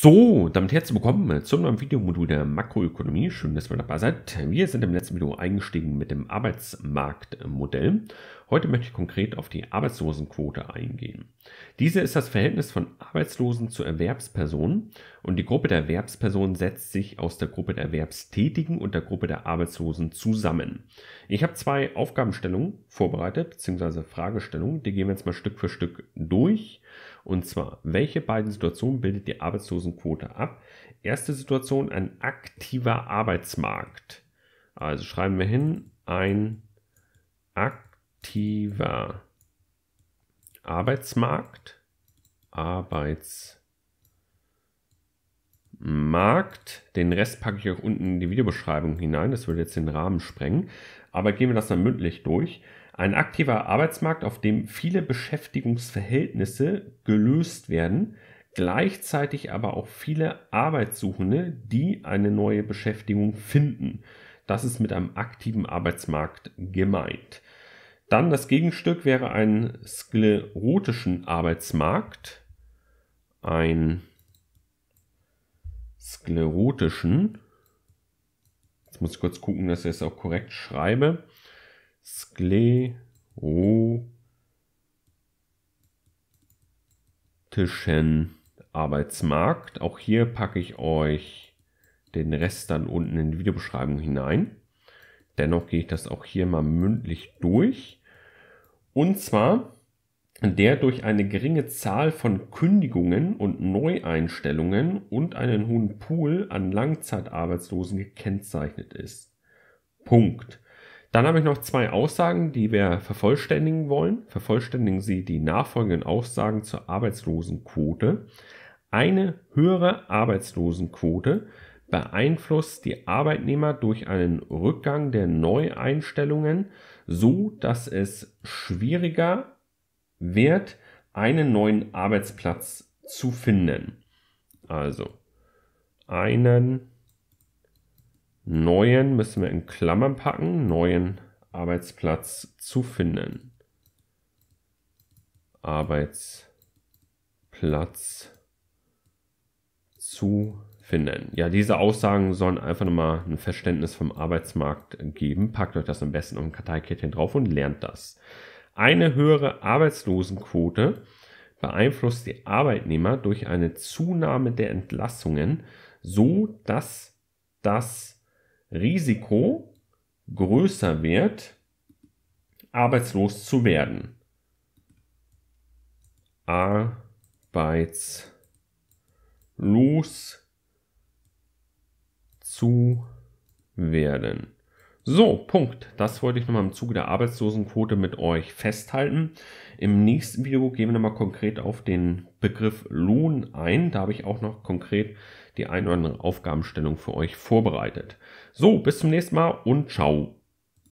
So, damit herzlich willkommen äh, zu einem Videomodul der Makroökonomie. Schön, dass ihr dabei seid. Wir sind im letzten Video eingestiegen mit dem Arbeitsmarktmodell. Heute möchte ich konkret auf die Arbeitslosenquote eingehen. Diese ist das Verhältnis von Arbeitslosen zu Erwerbspersonen und die Gruppe der Erwerbspersonen setzt sich aus der Gruppe der Erwerbstätigen und der Gruppe der Arbeitslosen zusammen. Ich habe zwei Aufgabenstellungen vorbereitet, beziehungsweise Fragestellungen, die gehen wir jetzt mal Stück für Stück durch und zwar, welche beiden Situationen bildet die Arbeitslosenquote ab? Erste Situation, ein aktiver Arbeitsmarkt. Also schreiben wir hin, ein aktiver Arbeitsmarkt. Arbeitsmarkt. Den Rest packe ich auch unten in die Videobeschreibung hinein. Das würde jetzt den Rahmen sprengen. Aber gehen wir das dann mündlich durch. Ein aktiver Arbeitsmarkt, auf dem viele Beschäftigungsverhältnisse gelöst werden, gleichzeitig aber auch viele Arbeitssuchende, die eine neue Beschäftigung finden. Das ist mit einem aktiven Arbeitsmarkt gemeint. Dann das Gegenstück wäre ein sklerotischen Arbeitsmarkt. Ein sklerotischen. Jetzt muss ich kurz gucken, dass ich es auch korrekt schreibe sklerotischen Arbeitsmarkt. Auch hier packe ich euch den Rest dann unten in die Videobeschreibung hinein. Dennoch gehe ich das auch hier mal mündlich durch. Und zwar der durch eine geringe Zahl von Kündigungen und Neueinstellungen und einen hohen Pool an Langzeitarbeitslosen gekennzeichnet ist. Punkt. Dann habe ich noch zwei Aussagen, die wir vervollständigen wollen. Vervollständigen Sie die nachfolgenden Aussagen zur Arbeitslosenquote. Eine höhere Arbeitslosenquote beeinflusst die Arbeitnehmer durch einen Rückgang der Neueinstellungen, so dass es schwieriger wird, einen neuen Arbeitsplatz zu finden. Also einen neuen, müssen wir in Klammern packen, neuen Arbeitsplatz zu finden. Arbeitsplatz zu finden. Ja, diese Aussagen sollen einfach nochmal ein Verständnis vom Arbeitsmarkt geben. Packt euch das am besten auf ein Karteikettchen drauf und lernt das. Eine höhere Arbeitslosenquote beeinflusst die Arbeitnehmer durch eine Zunahme der Entlassungen, so dass das Risiko größer wird, arbeitslos zu werden. Arbeitslos zu werden. So, Punkt. Das wollte ich nochmal im Zuge der Arbeitslosenquote mit euch festhalten. Im nächsten Video gehen wir nochmal konkret auf den Begriff Lohn ein. Da habe ich auch noch konkret die ein oder andere Aufgabenstellung für euch vorbereitet. So, bis zum nächsten Mal und ciao.